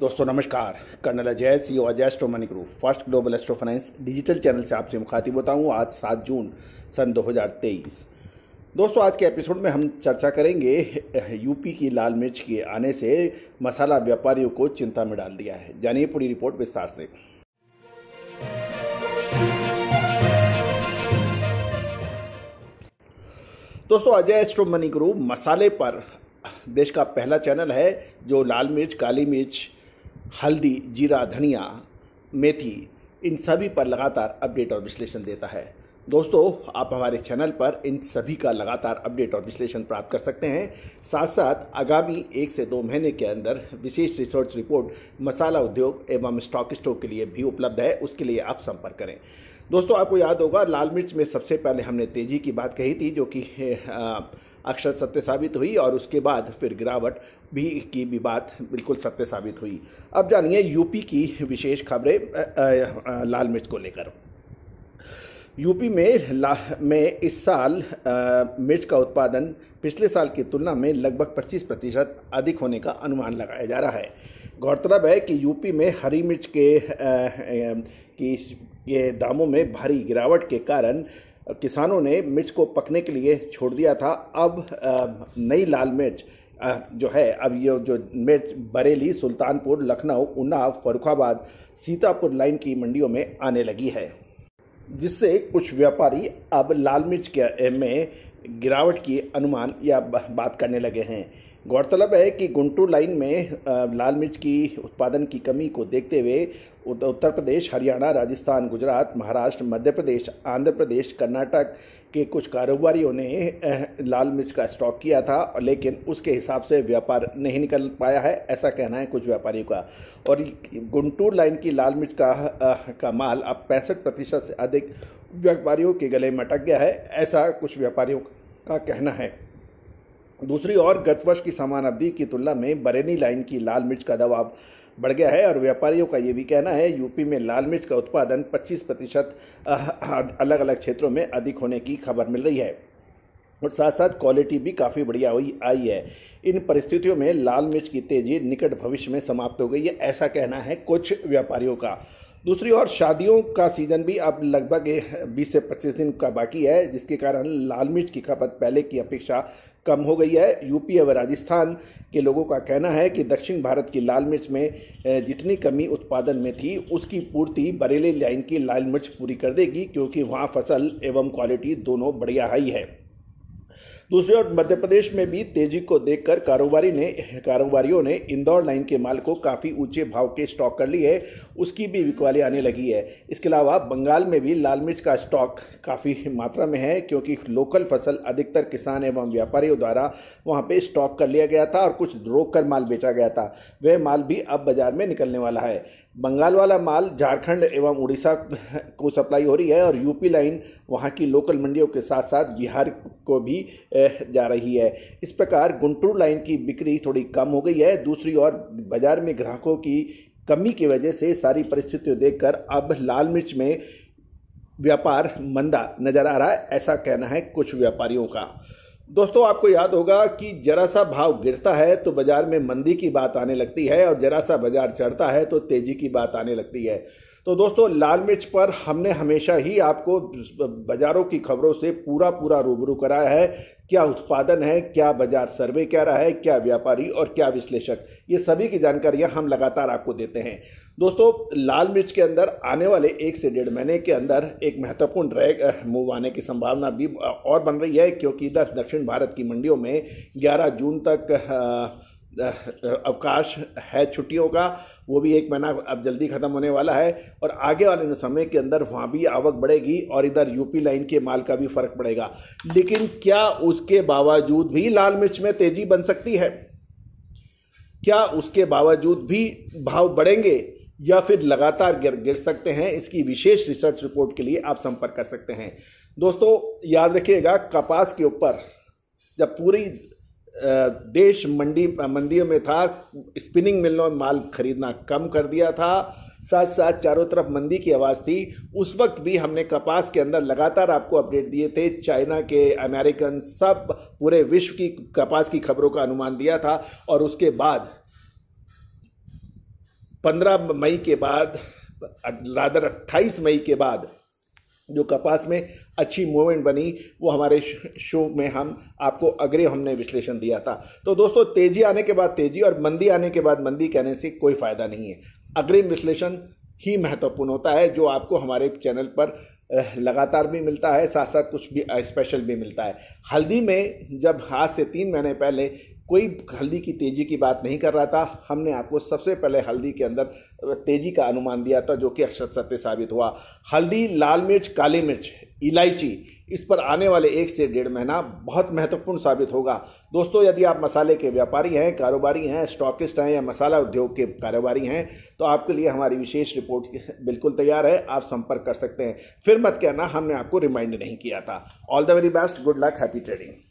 दोस्तों नमस्कार colonel Ajay C O Ajay Astromoney group first global astro finance digital channel से आपसे मुखातिब होता हूँ आज सात जून सन 2023 दोस्तों आज के एपिसोड में हम चर्चा करेंगे यूपी की लाल मिर्च के आने से मसाला व्यापारियों को चिंता में डाल दिया है जानिए पूरी रिपोर्ट विस्तार से दोस्तों अजय एस्ट्रो मनी ग्रुप मसाले पर देश का पहला चैनल है जो लाल मिर्च काली मिर्च हल्दी जीरा धनिया मेथी इन सभी पर लगातार अपडेट और विश्लेषण देता है दोस्तों आप हमारे चैनल पर इन सभी का लगातार अपडेट और विश्लेषण प्राप्त कर सकते हैं साथ साथ आगामी एक से दो महीने के अंदर विशेष रिसर्च रिपोर्ट मसाला उद्योग एवं स्टॉक स्टोक के लिए भी उपलब्ध है उसके लिए आप संपर्क करें दोस्तों आपको याद होगा लाल मिर्च में सबसे पहले हमने तेजी की बात कही थी जो कि अक्षर सत्य साबित हुई और उसके बाद फिर गिरावट भी की भी बात बिल्कुल सत्य साबित हुई अब जानिए यूपी की विशेष खबरें लाल मिर्च को लेकर यूपी में ला में इस साल आ, मिर्च का उत्पादन पिछले साल की तुलना में लगभग 25 प्रतिशत अधिक होने का अनुमान लगाया जा रहा है गौरतलब है कि यूपी में हरी मिर्च के आ, आ, की के दामों में भारी गिरावट के कारण किसानों ने मिर्च को पकने के लिए छोड़ दिया था अब नई लाल मिर्च जो है अब ये जो मिर्च बरेली सुल्तानपुर लखनऊ उन्नाव फरुखाबाद सीतापुर लाइन की मंडियों में आने लगी है जिससे कुछ व्यापारी अब लाल मिर्च के में गिरावट की अनुमान या बात करने लगे हैं गौरतलब है कि गुंटूर लाइन में लाल मिर्च की उत्पादन की कमी को देखते हुए उत्तर प्रदेश हरियाणा राजस्थान गुजरात महाराष्ट्र मध्य प्रदेश आंध्र प्रदेश कर्नाटक के कुछ कारोबारियों ने लाल मिर्च का स्टॉक किया था लेकिन उसके हिसाब से व्यापार नहीं निकल पाया है ऐसा कहना है कुछ व्यापारियों का और गुंटूर लाइन की लाल मिर्च का का माल अब पैंसठ प्रतिशत से अधिक व्यापारियों के गले में अटक गया है ऐसा कुछ व्यापारियों का कहना है दूसरी ओर गत वर्ष की समान अवधि की तुलना में बरेनी लाइन की लाल मिर्च का दबाव बढ़ गया है और व्यापारियों का ये भी कहना है यूपी में लाल मिर्च का उत्पादन 25 प्रतिशत अलग अलग क्षेत्रों में अधिक होने की खबर मिल रही है और साथ साथ क्वालिटी भी काफ़ी बढ़िया हुई आई है इन परिस्थितियों में लाल मिर्च की तेज़ी निकट भविष्य में समाप्त हो गई है ऐसा कहना है कुछ व्यापारियों का दूसरी ओर शादियों का सीज़न भी अब लगभग 20 से 25 दिन का बाकी है जिसके कारण लाल मिर्च की खपत पहले की अपेक्षा कम हो गई है यूपी और राजस्थान के लोगों का कहना है कि दक्षिण भारत की लाल मिर्च में जितनी कमी उत्पादन में थी उसकी पूर्ति बरेली लाइन की लाल मिर्च पूरी कर देगी क्योंकि वहाँ फसल एवं क्वालिटी दोनों बढ़िया हाई है दूसरी ओर मध्य प्रदेश में भी तेजी को देखकर कारोबारी ने कारोबारियों ने इंदौर लाइन के माल को काफ़ी ऊंचे भाव के स्टॉक कर लिए उसकी भी बिकवाली आने लगी है इसके अलावा बंगाल में भी लाल मिर्च का स्टॉक काफ़ी मात्रा में है क्योंकि लोकल फसल अधिकतर किसान एवं व्यापारियों द्वारा वहाँ पर स्टॉक कर लिया गया था और कुछ रोक कर माल बेचा गया था वह माल भी अब बाजार में निकलने वाला है बंगाल वाला माल झारखंड एवं उड़ीसा को सप्लाई हो रही है और यूपी लाइन वहाँ की लोकल मंडियों के साथ साथ बिहार को भी जा रही है इस प्रकार गुंटूर लाइन की बिक्री थोड़ी कम हो गई है दूसरी ओर बाजार में ग्राहकों की कमी की वजह से सारी परिस्थितियों देखकर अब लाल मिर्च में व्यापार मंदा नज़र आ रहा है ऐसा कहना है कुछ व्यापारियों का दोस्तों आपको याद होगा कि जरा सा भाव गिरता है तो बाजार में मंदी की बात आने लगती है और जरा सा बाजार चढ़ता है तो तेजी की बात आने लगती है तो दोस्तों लाल मिर्च पर हमने हमेशा ही आपको बाज़ारों की खबरों से पूरा पूरा रूबरू कराया है क्या उत्पादन है क्या बाजार सर्वे कह रहा है क्या व्यापारी और क्या विश्लेषक ये सभी की जानकारियां हम लगातार आपको देते हैं दोस्तों लाल मिर्च के अंदर आने वाले एक से डेढ़ महीने के अंदर एक महत्वपूर्ण ड्रैग मूव आने की संभावना भी और बन रही है क्योंकि दस दक्षिण भारत की मंडियों में ग्यारह जून तक अवकाश है छुट्टियों का वो भी एक महीना अब जल्दी ख़त्म होने वाला है और आगे वाले समय के अंदर वहाँ भी आवक बढ़ेगी और इधर यूपी लाइन के माल का भी फ़र्क पड़ेगा लेकिन क्या उसके बावजूद भी लाल मिर्च में तेज़ी बन सकती है क्या उसके बावजूद भी भाव बढ़ेंगे या फिर लगातार गिर गिर सकते हैं इसकी विशेष रिसर्च रिपोर्ट के लिए आप संपर्क कर सकते हैं दोस्तों याद रखिएगा कपास के ऊपर जब पूरी देश मंडी मंदियों में था स्पिनिंग मिलों में माल खरीदना कम कर दिया था साथ साथ चारों तरफ मंदी की आवाज़ थी उस वक्त भी हमने कपास के अंदर लगातार आपको अपडेट दिए थे चाइना के अमेरिकन सब पूरे विश्व की कपास की खबरों का अनुमान दिया था और उसके बाद पंद्रह मई के बाद रादर अट्ठाईस मई के बाद जो कपास में अच्छी मूवमेंट बनी वो हमारे शो में हम आपको अग्रे हमने विश्लेषण दिया था तो दोस्तों तेजी आने के बाद तेजी और मंदी आने के बाद मंदी कहने से कोई फायदा नहीं है अग्रिम विश्लेषण ही महत्वपूर्ण होता है जो आपको हमारे चैनल पर लगातार भी मिलता है साथ साथ कुछ भी स्पेशल भी मिलता है हल्दी में जब आज से तीन महीने पहले कोई हल्दी की तेज़ी की बात नहीं कर रहा था हमने आपको सबसे पहले हल्दी के अंदर तेज़ी का अनुमान दिया था जो कि अक्षर सत्य साबित हुआ हल्दी लाल मिर्च काली मिर्च इलायची इस पर आने वाले एक से डेढ़ महीना बहुत महत्वपूर्ण साबित होगा दोस्तों यदि आप मसाले के व्यापारी हैं कारोबारी हैं स्टॉकिस्ट हैं या मसाला उद्योग के कारोबारी हैं तो आपके लिए हमारी विशेष रिपोर्ट बिल्कुल तैयार है आप संपर्क कर सकते हैं फिर मत कहना हमने आपको रिमाइंड नहीं किया था all the very best good luck happy trading